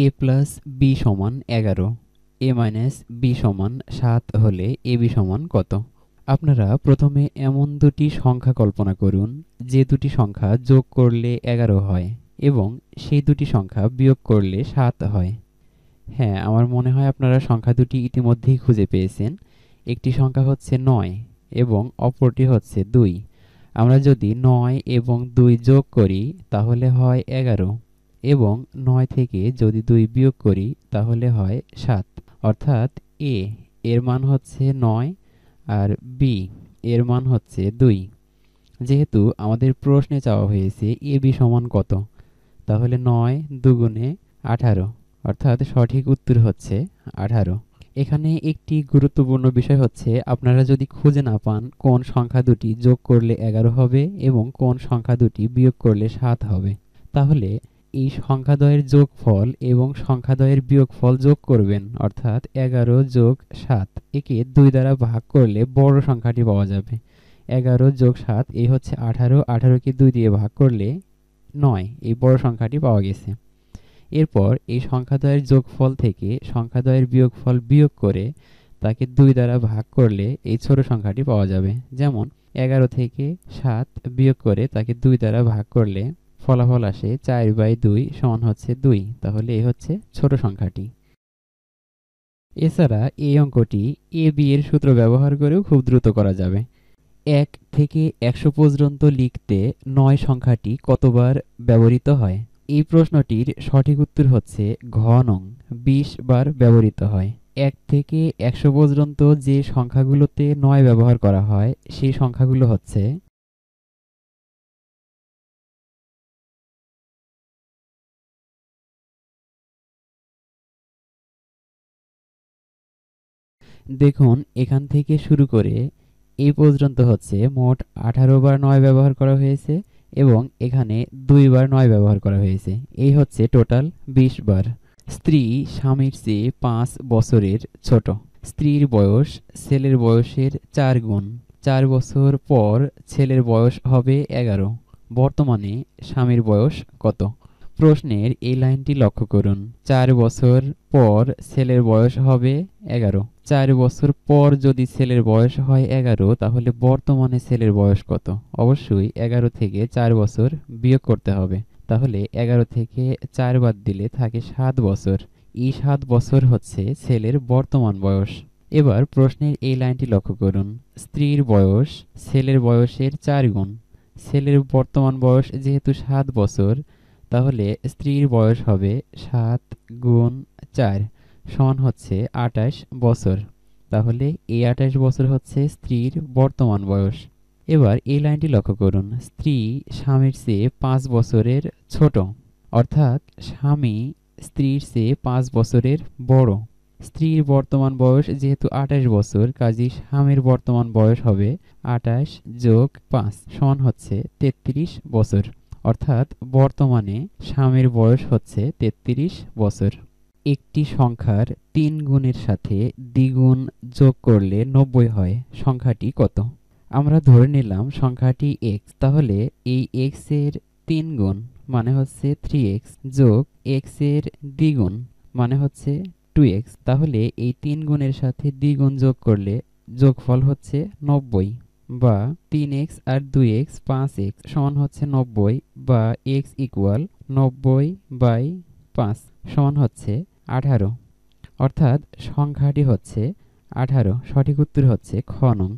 এ plus B সমান এগারো এ minus B সমান সাত হলে এ বি সমান কত আপনারা প্রথমে এমন দুটি সংখ্যা কল্পনা করুন যে দুটি সংখ্যা যোগ করলে এগারো হয় এবং সেই দুটি সংখ্যা বিয়োগ করলে সাত হয় হ্যাঁ আমার মনে হয় আপনারা সংখ্যা দুটি ইতিমধ্যেই খুঁজে পেয়েছেন একটি সংখ্যা হচ্ছে নয় এবং অপরটি হচ্ছে দুই আমরা যদি নয় এবং দুই যোগ করি তাহলে হয় এগারো এবং নয় থেকে যদি দুই বিয়োগ করি তাহলে হয় সাত অর্থাৎ এ এর মান হচ্ছে নয় আর বি এর মান হচ্ছে দুই যেহেতু আমাদের প্রশ্নে চাওয়া হয়েছে এ বি সমান কত তাহলে নয় দুগুণে আঠারো অর্থাৎ সঠিক উত্তর হচ্ছে আঠারো এখানে একটি গুরুত্বপূর্ণ বিষয় হচ্ছে আপনারা যদি খুঁজে না পান কোন সংখ্যা দুটি যোগ করলে এগারো হবে এবং কোন সংখ্যা দুটি বিয়োগ করলে সাত হবে তাহলে এই সংখ্যাদ্বয়ের যোগফল এবং সংখ্যাদ্বয়ের বিয়োগফল যোগ করবেন অর্থাৎ এগারো যোগ সাত একে দুই দ্বারা ভাগ করলে বড় সংখ্যাটি পাওয়া যাবে এগারো যোগ সাত এই হচ্ছে আঠারো আঠারোকে দুই দিয়ে ভাগ করলে নয় এই বড় সংখ্যাটি পাওয়া গেছে এরপর এই সংখ্যাদ্বয়ের যোগফল থেকে সংখ্যাদ্বয়ের বিয়োগফল বিয়োগ করে তাকে দুই দ্বারা ভাগ করলে এই ছোট সংখ্যাটি পাওয়া যাবে যেমন এগারো থেকে সাত বিয়োগ করে তাকে দুই দ্বারা ভাগ করলে ফলাফল আসে চার বাই দুই সমান হচ্ছে দুই তাহলে এ হচ্ছে ছোট সংখ্যাটি এছাড়া এই অঙ্কটি এ বি এর সূত্র ব্যবহার করেও খুব দ্রুত করা যাবে এক থেকে একশো পর্যন্ত লিখতে নয় সংখ্যাটি কতবার ব্যবহৃত হয় এই প্রশ্নটির সঠিক উত্তর হচ্ছে ঘন অং বিশ বার ব্যবহৃত হয় এক থেকে একশো পর্যন্ত যে সংখ্যাগুলোতে নয় ব্যবহার করা হয় সেই সংখ্যাগুলো হচ্ছে দেখুন এখান থেকে শুরু করে এই পর্যন্ত হচ্ছে মোট আঠারো বার নয় ব্যবহার করা হয়েছে এবং এখানে দুইবার নয় ব্যবহার করা হয়েছে এই হচ্ছে টোটাল বিশ বার স্ত্রী স্বামীর চেয়ে পাঁচ বছরের ছোট স্ত্রীর বয়স ছেলের বয়সের চার গুণ চার বছর পর ছেলের বয়স হবে এগারো বর্তমানে স্বামীর বয়স কত প্রশ্নের এই লাইনটি লক্ষ্য করুন চার বছর পর ছেলের বয়স হবে এগারো চার বছর পর যদি ছেলের বয়স হয় এগারো তাহলে বর্তমানে ছেলের বয়স কত অবশ্যই এগারো থেকে চার বছর বিয়োগ করতে হবে তাহলে এগারো থেকে চার বাদ দিলে থাকে সাত বছর এই সাত বছর হচ্ছে ছেলের বর্তমান বয়স এবার প্রশ্নের এই লাইনটি লক্ষ্য করুন স্ত্রীর বয়স ছেলের বয়সের চার গুণ ছেলের বর্তমান বয়স যেহেতু সাত বছর তাহলে স্ত্রীর বয়স হবে সাত গুণ চার সমান হচ্ছে আটাশ বছর তাহলে এই আটাশ বছর হচ্ছে স্ত্রীর বর্তমান বয়স এবার এই লাইনটি লক্ষ্য করুন স্ত্রী স্বামীর চেয়ে পাঁচ বছরের ছোট অর্থাৎ স্বামী স্ত্রীর চেয়ে পাঁচ বছরের বড় স্ত্রীর বর্তমান বয়স যেহেতু আঠাশ বছর কাজী স্বামীর বর্তমান বয়স হবে আঠাশ যোগ পাঁচ সমান হচ্ছে তেত্রিশ বছর অর্থাৎ বর্তমানে স্বামীর বয়স হচ্ছে ৩৩ বছর একটি সংখ্যার তিন গুণের সাথে দ্বিগুণ যোগ করলে নব্বই হয় সংখ্যাটি কত আমরা ধরে নিলাম সংখ্যাটি এক্স তাহলে এই এক্স এর তিন গুণ মানে হচ্ছে থ্রি এক্স যোগ এক্স এর দ্বিগুণ মানে হচ্ছে টু এক্স তাহলে এই তিন গুণের সাথে দ্বিগুণ যোগ করলে যোগফল হচ্ছে নব্বই বা তিন এক্স আর দুই এক্স পাঁচ এক্স সমান হচ্ছে নব্বই বা এক্স ইকুয়াল নব্বই বাই পাঁচ সমান হচ্ছে আঠারো অর্থাৎ সংখ্যাটি হচ্ছে আঠারো সঠিক উত্তর হচ্ছে খ নং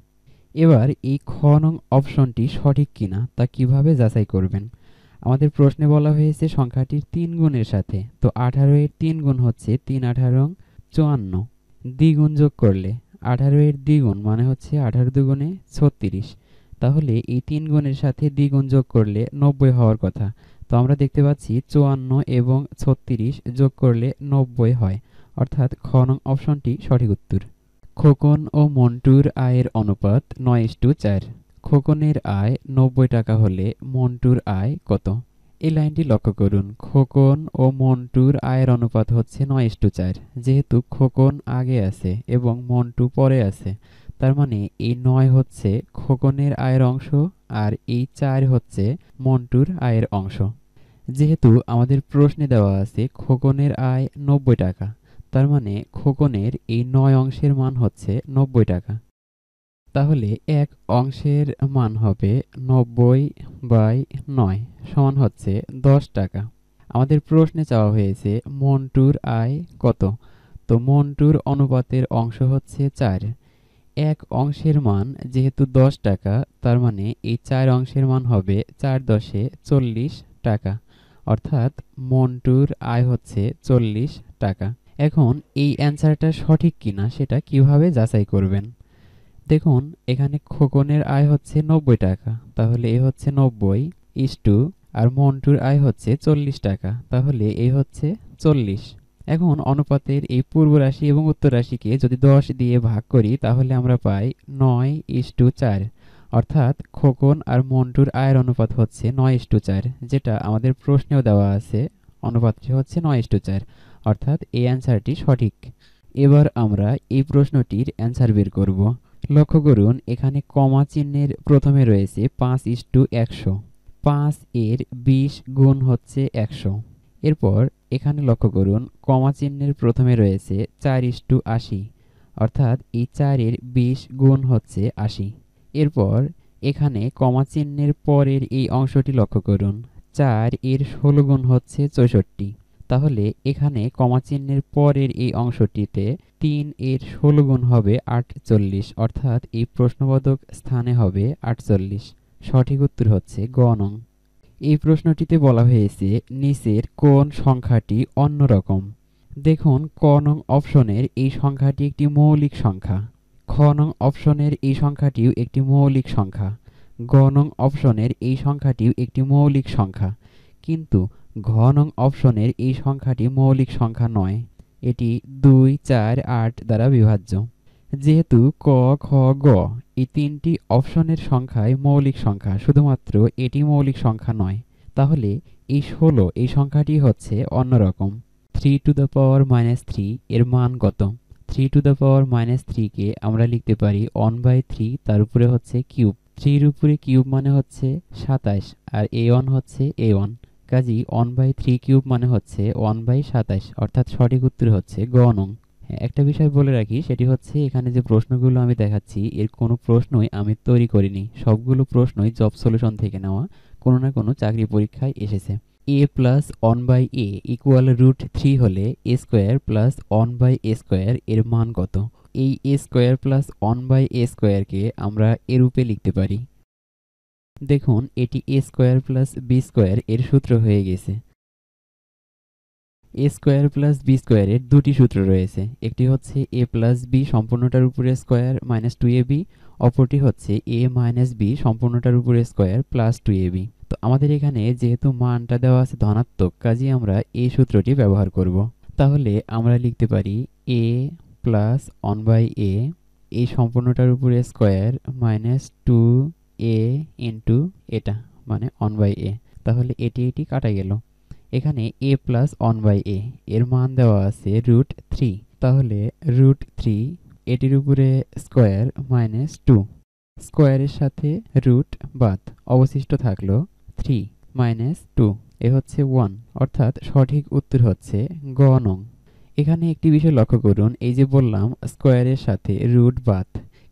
এবার এই খ নং অপশনটি সঠিক কিনা তা কিভাবে যাচাই করবেন আমাদের প্রশ্নে বলা হয়েছে সংখ্যাটির তিন গুণের সাথে তো আঠারো এর তিন গুণ হচ্ছে তিন আঠারো চুয়ান্ন দ্বিগুণ যোগ করলে আঠারো এর দ্বিগুণ মানে হচ্ছে আঠারো দুগুণে ছত্রিশ তাহলে এই তিন গুণের সাথে দ্বিগুণ যোগ করলে নব্বই হওয়ার কথা তো আমরা দেখতে পাচ্ছি চুয়ান্ন এবং ছত্রিশ যোগ করলে নব্বই হয় অর্থাৎ খ নং অপশনটি সঠিক উত্তর খোকন ও মন্টুর আয়ের অনুপাত নয় টু চার খোকনের আয় নব্বই টাকা হলে মন্টুর আয় কত এই লাইনটি লক্ষ্য করুন খোকন ও মন্টুর আয়ের অনুপাত হচ্ছে নয় টু চার যেহেতু খোকন আগে আছে এবং মন্টু পরে আছে তার মানে এই নয় হচ্ছে খোকনের আয়ের অংশ আর এই চার হচ্ছে মন্টুর আয়ের অংশ যেহেতু আমাদের প্রশ্নে দেওয়া আছে খোকনের আয় নব্বই টাকা তার মানে খোকনের এই নয় অংশের মান হচ্ছে নব্বই টাকা তাহলে এক অংশের মান হবে নব্বই বাই নয় সমান হচ্ছে দশ টাকা আমাদের প্রশ্নে চাওয়া হয়েছে মন্টুর আয় কত তো মন্টুর অনুপাতের অংশ হচ্ছে চার এক অংশের মান যেহেতু দশ টাকা তার মানে এই চার অংশের মান হবে চার দশে চল্লিশ টাকা অর্থাৎ মন্টুর আয় হচ্ছে চল্লিশ টাকা এখন এই অ্যান্সারটা সঠিক কিনা সেটা কিভাবে যাচাই করবেন দেখুন এখানে খোকনের আয় হচ্ছে নব্বই টাকা তাহলে এ হচ্ছে নব্বই ইস টু আর মন্টুর আয় হচ্ছে চল্লিশ টাকা তাহলে এ হচ্ছে চল্লিশ এখন অনুপাতের এই পূর্ব রাশি এবং উত্তর রাশিকে যদি দশ দিয়ে ভাগ করি তাহলে আমরা পাই নয় ইস টু চার অর্থাৎ খোকন আর মন্টুর আয়ের অনুপাত হচ্ছে নয় ইস টু চার যেটা আমাদের প্রশ্নেও দেওয়া আছে অনুপাতটি হচ্ছে নয় ইস টু চার অর্থাৎ এই অ্যান্সারটি সঠিক এবার আমরা এই প্রশ্নটির অ্যান্সার বের করবো লক্ষ্য করুন এখানে কমা চিহ্নের প্রথমে রয়েছে পাঁচ ইস টু একশো পাঁচ এর বিশ গুণ হচ্ছে একশো এরপর এখানে লক্ষ্য করুন কমা চিহ্নের প্রথমে রয়েছে চার ইস টু আশি অর্থাৎ এই চারের বিশ গুণ হচ্ছে আশি এরপর এখানে কমা চিহ্নের পরের এই অংশটি লক্ষ্য করুন চার এর ষোলো গুণ হচ্ছে চৌষট্টি তাহলে এখানে কমা চিহ্নের পরের এই অংশটিতে তিন এর ষোলো গুণ হবে আটচল্লিশ অর্থাৎ এই প্রশ্নবোধক স্থানে হবে আটচল্লিশ সঠিক উত্তর হচ্ছে গ নং এই প্রশ্নটিতে বলা হয়েছে নিচের কোন সংখ্যাটি অন্যরকম দেখুন ক নং অপশনের এই সংখ্যাটি একটি মৌলিক সংখ্যা খ নং অপশনের এই সংখ্যাটিও একটি মৌলিক সংখ্যা গ নং অপশনের এই সংখ্যাটিও একটি মৌলিক সংখ্যা কিন্তু ঘ অপশনের এই সংখ্যাটি মৌলিক সংখ্যা নয় এটি দুই চার আট দ্বারা বিভাজ্য যেহেতু ক খ গ এই তিনটি অপশনের সংখ্যায় মৌলিক সংখ্যা শুধুমাত্র এটি মৌলিক সংখ্যা নয় তাহলে এই ষোলো এই সংখ্যাটি হচ্ছে অন্যরকম three to the power minus three এর মান কত three to the power minus থ্রিকে আমরা লিখতে পারি ওয়ান বাই থ্রি তার উপরে হচ্ছে কিউব থ্রির উপরে কিউব মানে হচ্ছে সাতাশ আর এ ওয়ান হচ্ছে এ ওয়ান কাজী ওয়ান বাই থ্রি কিউব মানে হচ্ছে ওয়ান বাই সাতাশ অর্থাৎ সঠিক উত্তর হচ্ছে গ নং হ্যাঁ, একটা বিষয় বলে রাখি সেটি হচ্ছে এখানে যে প্রশ্নগুলো আমি দেখাচ্ছি এর কোনো প্রশ্নই আমি তৈরি করিনি সবগুলো প্রশ্নই জব সলিউশন থেকে নেওয়া কোনো না কোনো চাকরি পরীক্ষায় এসেছে A plus one by A equal root three হলে A square plus one by A square এর মান কত এই A square plus one by A স্কোয়ারকে আমরা এরূপে লিখতে পারি দেখুন এটি A square plus B square এর সূত্র হয়ে গেছে এ স্কোয়ার প্লাস বি স্কোয়ারের দুটি সূত্র রয়েছে একটি হচ্ছে এ প্লাস বি সম্পূর্ণটার উপরে square minus two A B অপরটি হচ্ছে এ মাইনাস বি সম্পূর্ণটার উপরে square plus two A B তো আমাদের এখানে যেহেতু মানটা দেওয়া আছে ধনাত্মক কাজেই আমরা এই সূত্রটি ব্যবহার করব তাহলে আমরা লিখতে পারি A plus one by A এই সম্পূর্ণটার উপরে square minus two A into এটা মানে অন বাই এ তাহলে এটি এটি কাটা গেল এখানে A plus one by A এর মান দেওয়া আছে রুট থ্রি তাহলে রুট থ্রি এটির উপরে স্কোয়ার মাইনাস টু স্কোয়ারের সাথে রুট বাদ অবশিষ্ট থাকলো থ্রি মাইনাস টু এ হচ্ছে ওয়ান অর্থাৎ সঠিক উত্তর হচ্ছে গ নং এখানে একটি বিষয় লক্ষ্য করুন এই যে বললাম স্কোয়ারের সাথে রুট বাদ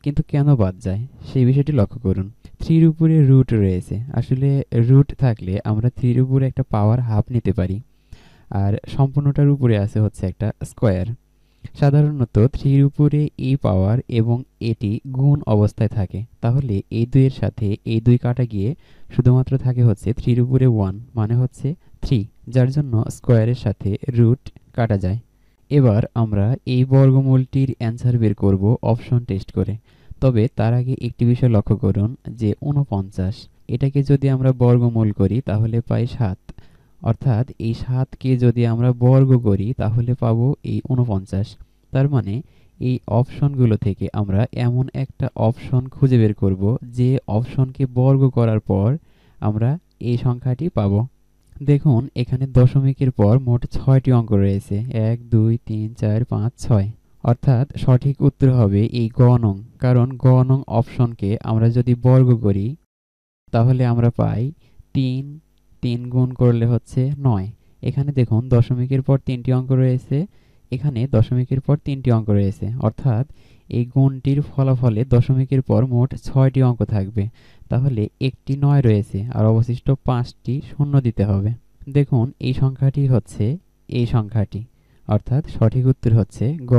কিন্তু কেন বাদ যায় সেই বিষয়টি লক্ষ্য করুন থ্রির উপরে রুট রয়েছে আসলে রুট থাকলে আমরা থ্রির উপরে একটা পাওয়ার হাফ নিতে পারি আর সম্পূর্ণটার উপরে আছে হচ্ছে একটা স্কোয়ার সাধারণত থ্রির উপরে এই পাওয়ার এবং এটি গুণ অবস্থায় থাকে তাহলে এই দুইয়ের সাথে এই দুই কাটা গিয়ে শুধুমাত্র থাকে হচ্ছে থ্রির উপরে ওয়ান মানে হচ্ছে থ্রি যার জন্য স্কোয়ারের সাথে রুট কাটা যায় এবার আমরা এই বর্গমূলটির অ্যান্সার বের করব অপশন টেস্ট করে তবে তার আগে একটি বিষয় লক্ষ্য করুন যে উনপঞ্চাশ এটাকে যদি আমরা বর্গমূল করি তাহলে পাই সাত অর্থাৎ এই সাতকে যদি আমরা বর্গ করি তাহলে পাব এই উনপঞ্চাশ তার মানে এই অপশনগুলো থেকে আমরা এমন একটা অপশন খুঁজে বের করব যে অপশনকে বর্গ করার পর আমরা এই সংখ্যাটি পাব দেখুন এখানে দশমিকের পর মোট ছয়টি অঙ্ক রয়েছে এক দুই তিন চার পাঁচ ছয় অর্থাৎ সঠিক উত্তর হবে এই গণং কারণ গণং অপশনকে আমরা যদি বর্গ করি তাহলে আমরা পাই তিন তিন গুণ করলে হচ্ছে নয় এখানে দেখুন দশমিকের পর তিনটি অঙ্ক রয়েছে এখানে দশমিকের পর তিনটি অঙ্ক রয়েছে অর্থাৎ এই গুণটির ফলাফলে দশমিকের পর মোট ছয়টি অঙ্ক থাকবে তাহলে একটি নয় রয়েছে আর অবশিষ্ট পাঁচটি শূন্য দিতে হবে দেখুন এই সংখ্যাটি হচ্ছে এই সংখ্যাটি অর্থাৎ সঠিক উত্তর হচ্ছে গ